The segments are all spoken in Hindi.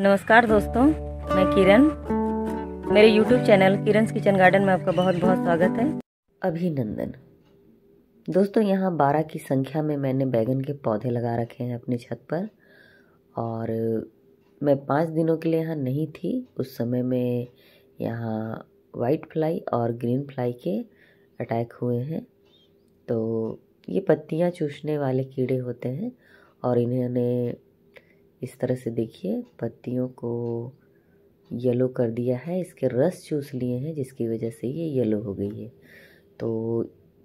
नमस्कार दोस्तों मैं किरण मेरे YouTube channel Kiran kitchen garden में आपका बहुत बहुत स्वागत है अभिनंदन दोस्तों यहाँ बारह की संख्या में मैंने बैगन के पौधे लगा रखे हैं अपनी छत पर और मैं पाँच दिनों के लिए यहाँ नहीं थी उस समय में यहाँ वाइट फ्लाई और ग्रीन फ्लाई के अटैक हुए हैं तो ये पत्तियाँ चूसने वाले कीड़े होते हैं और इन्होंने इस तरह से देखिए पत्तियों को येलो कर दिया है इसके रस चूस लिए हैं जिसकी वजह से ये येलो हो गई है तो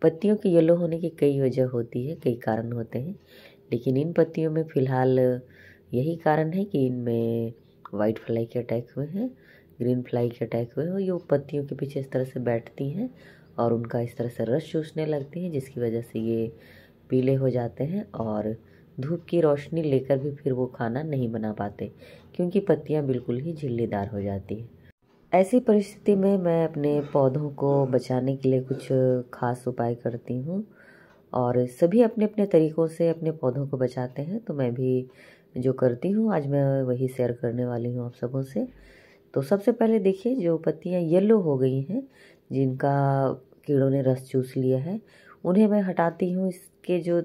पत्तियों के येलो होने की कई वजह होती है कई कारण होते हैं लेकिन इन पत्तियों में फ़िलहाल यही कारण है कि इनमें वाइट फ्लाई के अटैक हुए हैं ग्रीन फ्लाई के अटैक हुए हैं ये पत्तियों के पीछे इस तरह से बैठती हैं और उनका इस तरह से रस चूसने लगती हैं जिसकी वजह से ये पीले हो जाते हैं और धूप की रोशनी लेकर भी फिर वो खाना नहीं बना पाते क्योंकि पत्तियाँ बिल्कुल ही झिल्लीदार हो जाती है ऐसी परिस्थिति में मैं अपने पौधों को बचाने के लिए कुछ खास उपाय करती हूँ और सभी अपने अपने तरीक़ों से अपने पौधों को बचाते हैं तो मैं भी जो करती हूँ आज मैं वही शेयर करने वाली हूँ आप सबों से तो सबसे पहले देखिए जो पत्तियाँ येलो हो गई हैं जिनका कीड़ों ने रस चूस लिया है उन्हें मैं हटाती हूँ इसके जो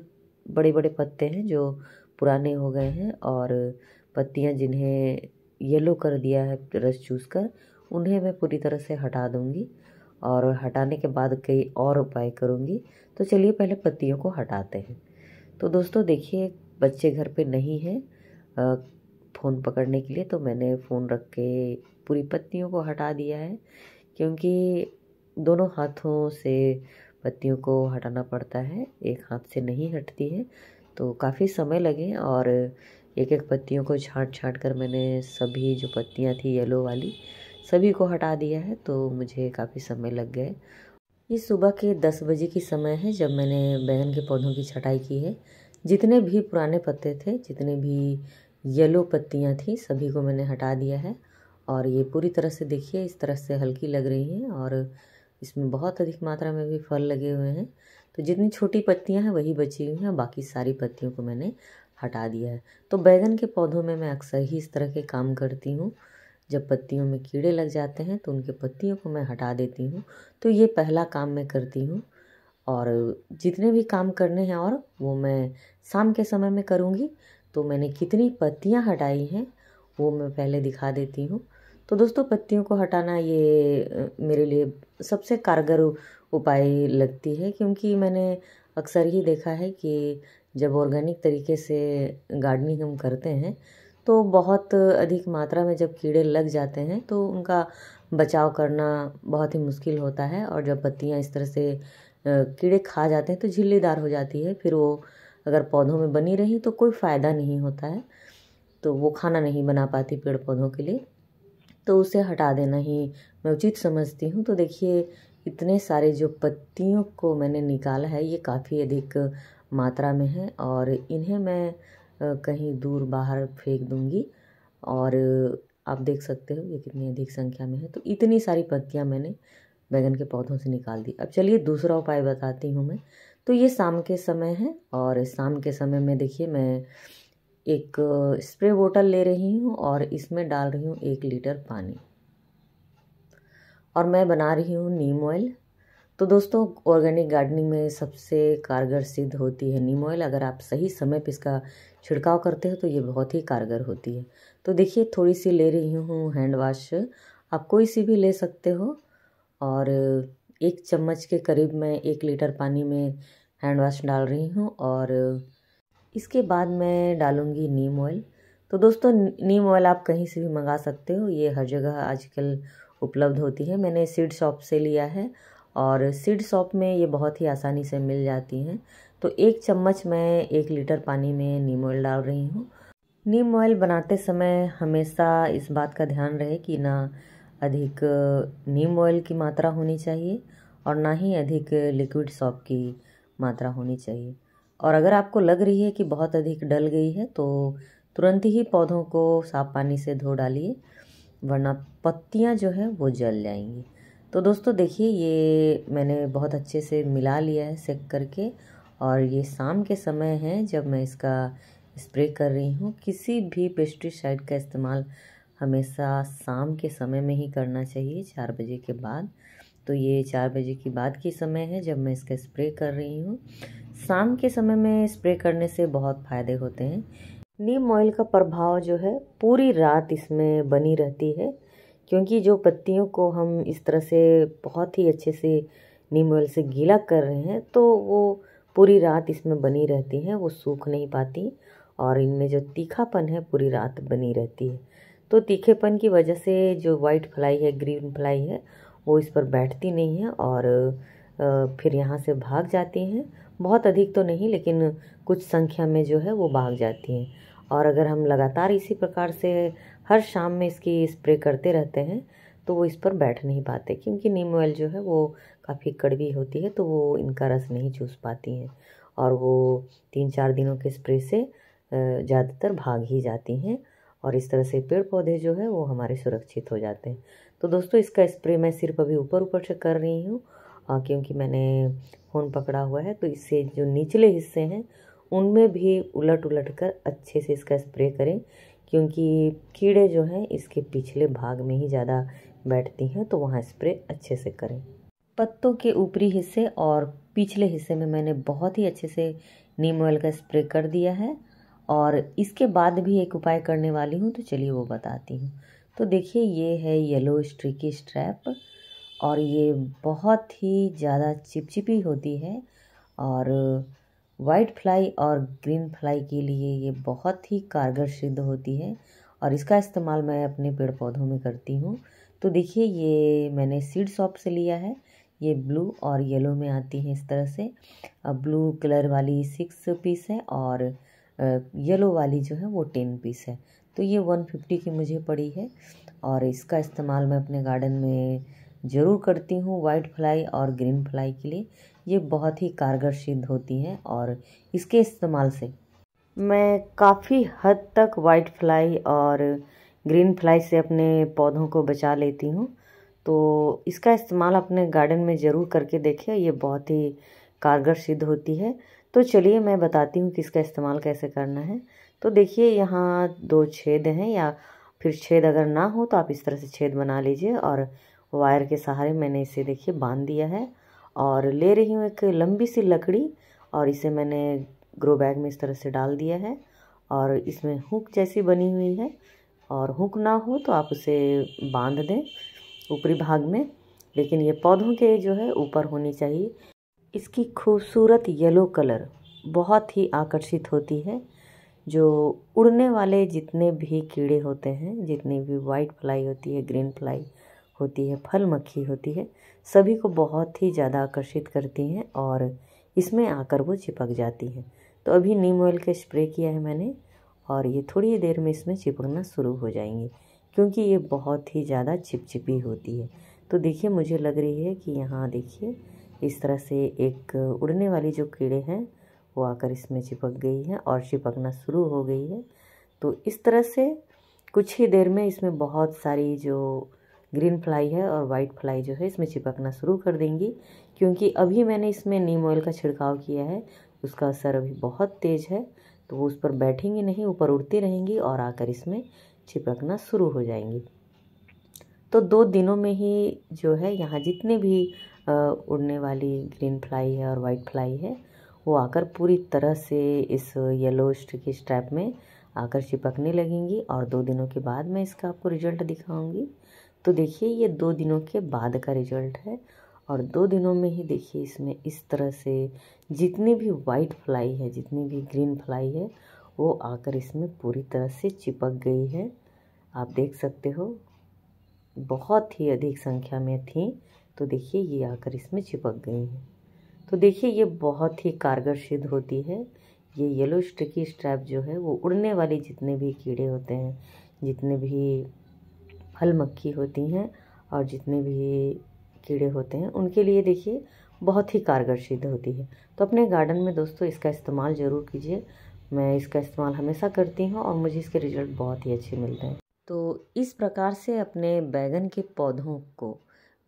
बड़े बड़े पत्ते हैं जो पुराने हो गए हैं और पत्तियाँ जिन्हें येलो कर दिया है रस चूस कर उन्हें मैं पूरी तरह से हटा दूँगी और हटाने के बाद कई और उपाय करूँगी तो चलिए पहले पत्तियों को हटाते हैं तो दोस्तों देखिए बच्चे घर पे नहीं हैं फ़ोन पकड़ने के लिए तो मैंने फ़ोन रख के पूरी पत्तियों को हटा दिया है क्योंकि दोनों हाथों से पत्तियों को हटाना पड़ता है एक हाथ से नहीं हटती है तो काफ़ी समय लगे और एक एक पत्तियों को छाँट छाँट कर मैंने सभी जो पत्तियाँ थी येलो वाली सभी को हटा दिया है तो मुझे काफ़ी समय लग गए ये सुबह के दस बजे की समय है जब मैंने बैंगन के पौधों की छटाई की है जितने भी पुराने पत्ते थे जितने भी येलो पत्तियाँ थी सभी को मैंने हटा दिया है और ये पूरी तरह से देखिए इस तरह से हल्की लग रही हैं और इसमें बहुत अधिक मात्रा में भी फल लगे हुए हैं तो जितनी छोटी पत्तियां हैं वही बची हुई हैं बाकी सारी पत्तियों को मैंने हटा दिया है तो बैगन के पौधों में मैं अक्सर ही इस तरह के काम करती हूँ जब पत्तियों में कीड़े लग जाते हैं तो उनके पत्तियों को मैं हटा देती हूँ तो ये पहला काम मैं करती हूँ और जितने भी काम करने हैं और वो मैं शाम के समय में करूँगी तो मैंने कितनी पत्तियाँ हटाई हैं वो मैं पहले दिखा देती हूँ तो दोस्तों पत्तियों को हटाना ये मेरे लिए सबसे कारगर उपाय लगती है क्योंकि मैंने अक्सर ही देखा है कि जब ऑर्गेनिक तरीके से गार्डनिंग हम करते हैं तो बहुत अधिक मात्रा में जब कीड़े लग जाते हैं तो उनका बचाव करना बहुत ही मुश्किल होता है और जब पत्तियाँ इस तरह से कीड़े खा जाते हैं तो झिल्लीदार हो जाती है फिर वो अगर पौधों में बनी रही तो कोई फ़ायदा नहीं होता है तो वो खाना नहीं बना पाती पेड़ पौधों के लिए तो उसे हटा देना ही मैं उचित समझती हूँ तो देखिए इतने सारे जो पत्तियों को मैंने निकाला है ये काफ़ी अधिक मात्रा में है और इन्हें मैं कहीं दूर बाहर फेंक दूँगी और आप देख सकते हो ये कितनी अधिक संख्या में है तो इतनी सारी पत्तियाँ मैंने बैगन के पौधों से निकाल दी अब चलिए दूसरा उपाय बताती हूँ मैं तो ये शाम के समय है और शाम के समय में देखिए मैं एक स्प्रे बोतल ले रही हूँ और इसमें डाल रही हूँ एक लीटर पानी और मैं बना रही हूँ नीम ऑयल तो दोस्तों ऑर्गेनिक गार्डनिंग में सबसे कारगर सिद्ध होती है नीम ऑयल अगर आप सही समय पर इसका छिड़काव करते हो तो ये बहुत ही कारगर होती है तो देखिए थोड़ी सी ले रही हूँ हैंड वाश आप कोई सी भी ले सकते हो और एक चम्मच के करीब मैं एक लीटर पानी में हैंड वाश डाल रही हूँ और इसके बाद मैं डालूँगी नीम ऑयल तो दोस्तों नीम ऑयल आप कहीं से भी मंगा सकते हो ये हर जगह आजकल उपलब्ध होती है मैंने सीड शॉप से लिया है और सीड शॉप में ये बहुत ही आसानी से मिल जाती हैं तो एक चम्मच मैं एक लीटर पानी में नीम ऑयल डाल रही हूँ नीम ऑयल बनाते समय हमेशा इस बात का ध्यान रहे कि ना अधिक नीम ऑयल की मात्रा होनी चाहिए और ना ही अधिक लिक्विड सॉप की मात्रा होनी चाहिए और अगर आपको लग रही है कि बहुत अधिक डल गई है तो तुरंत ही पौधों को साफ पानी से धो डालिए वरना पत्तियाँ जो है वो जल जाएंगी तो दोस्तों देखिए ये मैंने बहुत अच्छे से मिला लिया है सेक करके और ये शाम के समय है जब मैं इसका स्प्रे कर रही हूँ किसी भी पेस्टिसाइड का इस्तेमाल हमेशा शाम के समय में ही करना चाहिए चार बजे के बाद तो ये चार बजे की बाद की समय है जब मैं इसका स्प्रे कर रही हूँ शाम के समय में स्प्रे करने से बहुत फ़ायदे होते हैं नीम ऑयल का प्रभाव जो है पूरी रात इसमें बनी रहती है क्योंकि जो पत्तियों को हम इस तरह से बहुत ही अच्छे से नीम ऑयल से गीला कर रहे हैं तो वो पूरी रात इसमें बनी रहती हैं वो सूख नहीं पाती और इनमें जो तीखापन है पूरी रात बनी रहती है तो तीखेपन की वजह से जो वाइट फ्लाई है ग्रीन फ्लाई है वो इस पर बैठती नहीं है और फिर यहाँ से भाग जाती हैं बहुत अधिक तो नहीं लेकिन कुछ संख्या में जो है वो भाग जाती हैं और अगर हम लगातार इसी प्रकार से हर शाम में इसकी स्प्रे करते रहते हैं तो वो इस पर बैठ नहीं पाते क्योंकि नीम ऑयल जो है वो काफ़ी कड़वी होती है तो वो इनका रस नहीं चूस पाती हैं और वो तीन चार दिनों के स्प्रे से ज़्यादातर भाग ही जाती हैं और इस तरह से पेड़ पौधे जो है वो हमारे सुरक्षित हो जाते हैं तो दोस्तों इसका स्प्रे मैं सिर्फ अभी ऊपर ऊपर से कर रही हूँ क्योंकि मैंने फ़ोन पकड़ा हुआ है तो इससे जो निचले हिस्से हैं उनमें भी उलट उलट कर अच्छे से इसका स्प्रे करें क्योंकि कीड़े जो हैं इसके पिछले भाग में ही ज़्यादा बैठती हैं तो वहाँ स्प्रे अच्छे से करें पत्तों के ऊपरी हिस्से और पिछले हिस्से में मैंने बहुत ही अच्छे से नीम ऑयल का स्प्रे कर दिया है और इसके बाद भी एक उपाय करने वाली हूँ तो चलिए वो बताती हूँ तो देखिए ये है येलो स्ट्रिकी स्ट्रैप और ये बहुत ही ज़्यादा चिपचिपी होती है और वाइट फ्लाई और ग्रीन फ्लाई के लिए ये बहुत ही कारगर सिद्ध होती है और इसका इस्तेमाल मैं अपने पेड़ पौधों में करती हूँ तो देखिए ये मैंने सीड शॉप से लिया है ये ब्लू और येलो में आती हैं इस तरह से ब्लू कलर वाली सिक्स पीस है और येलो वाली जो है वो टेन पीस है तो ये वन फिफ्टी की मुझे पड़ी है और इसका इस्तेमाल मैं अपने गार्डन में ज़रूर करती हूँ वाइट फ्लाई और ग्रीन फ्लाई के लिए ये बहुत ही कारगर सिद्ध होती हैं और इसके इस्तेमाल से मैं काफ़ी हद तक वाइट फ्लाई और ग्रीन फ्लाई से अपने पौधों को बचा लेती हूँ तो इसका इस्तेमाल अपने गार्डन में ज़रूर करके देखें ये बहुत ही कारगर सिद्ध होती है तो चलिए मैं बताती हूँ कि इसका इस्तेमाल कैसे करना है तो देखिए यहाँ दो छेद हैं या फिर छेद अगर ना हो तो आप इस तरह से छेद बना लीजिए और वायर के सहारे मैंने इसे देखिए बांध दिया है और ले रही हूँ एक लंबी सी लकड़ी और इसे मैंने ग्रो बैग में इस तरह से डाल दिया है और इसमें हुक जैसी बनी हुई है और हुक ना हो तो आप उसे बांध दें ऊपरी भाग में लेकिन ये पौधों के जो है ऊपर होनी चाहिए इसकी खूबसूरत येलो कलर बहुत ही आकर्षित होती है जो उड़ने वाले जितने भी कीड़े होते हैं जितनी भी वाइट फ्लाई होती है ग्रीन फ्लाई होती है फल मक्खी होती है सभी को बहुत ही ज़्यादा आकर्षित करती हैं और इसमें आकर वो चिपक जाती हैं तो अभी नीम ऑयल का स्प्रे किया है मैंने और ये थोड़ी देर में इसमें चिपकना शुरू हो जाएंगी क्योंकि ये बहुत ही ज़्यादा चिपचिपी होती है तो देखिए मुझे लग रही है कि यहाँ देखिए इस तरह से एक उड़ने वाली जो कीड़े हैं वो आकर इसमें चिपक गई हैं और चिपकना शुरू हो गई है तो इस तरह से कुछ ही देर में इसमें बहुत सारी जो ग्रीन फ्लाई है और वाइट फ्लाई जो है इसमें चिपकना शुरू कर देंगी क्योंकि अभी मैंने इसमें नीम ऑयल का छिड़काव किया है उसका असर अभी बहुत तेज़ है तो वो उस पर बैठेंगी नहीं ऊपर उड़ती रहेंगी और आकर इसमें चिपकना शुरू हो जाएंगी तो दो दिनों में ही जो है यहाँ जितने भी उड़ने वाली ग्रीन फ्लाई है और वाइट फ्लाई है वो आकर पूरी तरह से इस येलो स्टिकी स्ट्रैप में आकर चिपकने लगेंगी और दो दिनों के बाद मैं इसका आपको रिजल्ट दिखाऊंगी तो देखिए ये दो दिनों के बाद का रिजल्ट है और दो दिनों में ही देखिए इसमें इस तरह से जितनी भी वाइट फ्लाई है जितनी भी ग्रीन फ्लाई है वो आकर इसमें पूरी तरह से चिपक गई है आप देख सकते हो बहुत ही अधिक संख्या में थी तो देखिए ये आकर इसमें चिपक गई हैं तो देखिए ये बहुत ही कारगर सिद्ध होती है ये येलो स्टिकी स्ट्रैप जो है वो उड़ने वाले जितने भी कीड़े होते हैं जितने भी फल मक्खी होती हैं और जितने भी कीड़े होते हैं उनके लिए देखिए बहुत ही कारगर सिद्ध होती है तो अपने गार्डन में दोस्तों इसका इस्तेमाल ज़रूर कीजिए मैं इसका इस्तेमाल हमेशा करती हूँ और मुझे इसके रिज़ल्ट बहुत ही अच्छे मिलते हैं तो इस प्रकार से अपने बैगन के पौधों को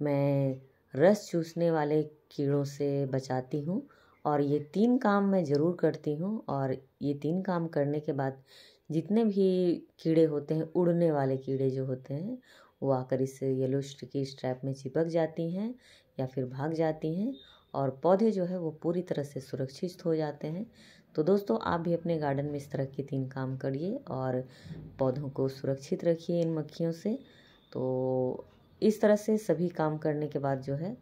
मैं रस चूसने वाले कीड़ों से बचाती हूँ और ये तीन काम मैं ज़रूर करती हूँ और ये तीन काम करने के बाद जितने भी कीड़े होते हैं उड़ने वाले कीड़े जो होते हैं वो आकर इस येलो की स्ट्रैप में चिपक जाती हैं या फिर भाग जाती हैं और पौधे जो है वो पूरी तरह से सुरक्षित हो जाते हैं तो दोस्तों आप भी अपने गार्डन में इस तरह के तीन काम करिए और पौधों को सुरक्षित रखिए इन मक्खियों से तो इस तरह से सभी काम करने के बाद जो है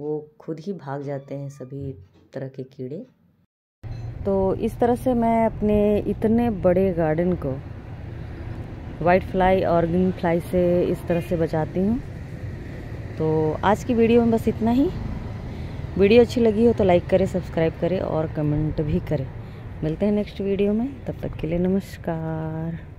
वो खुद ही भाग जाते हैं सभी तरह के कीड़े तो इस तरह से मैं अपने इतने बड़े गार्डन को वाइट फ्लाई और ग्रीन फ्लाई से इस तरह से बचाती हूँ तो आज की वीडियो में बस इतना ही वीडियो अच्छी लगी हो तो लाइक करें सब्सक्राइब करें और कमेंट भी करें मिलते हैं नेक्स्ट वीडियो में तब तक के लिए नमस्कार